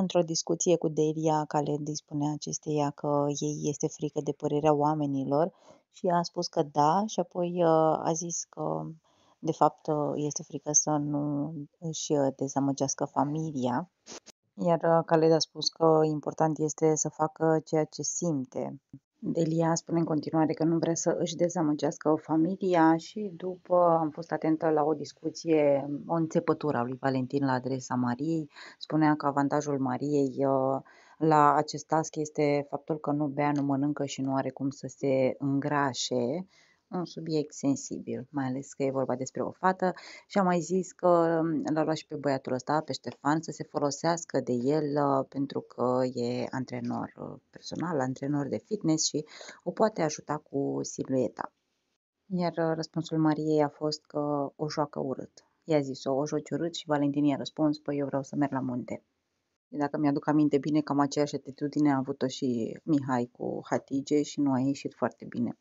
Într-o discuție cu Delia, Khaled îi spunea acesteia că ei este frică de părerea oamenilor și a spus că da și apoi uh, a zis că de fapt uh, este frică să nu își uh, dezamăgească familia. Iar Khaled a spus că important este să facă ceea ce simte. Delia spune în continuare că nu vrea să își dezamăgească familia și după am fost atentă la o discuție, o înțepătură a lui Valentin la adresa Mariei. Spunea că avantajul Mariei uh, la acest task este faptul că nu bea, nu mănâncă și nu are cum să se îngrașe un subiect sensibil, mai ales că e vorba despre o fată și am mai zis că mm, l-a luat și pe băiatul ăsta, pe Ștefan, să se folosească de el uh, pentru că e antrenor uh, personal, antrenor de fitness și o poate ajuta cu silueta. Iar uh, răspunsul Mariei a fost că o joacă urât. I-a zis-o, o joci urât și Valentin i-a răspuns, păi eu vreau să merg la munte. Dacă mi-aduc aminte bine, cam aceeași atitudine a avut-o și Mihai cu Hatige și nu a ieșit foarte bine.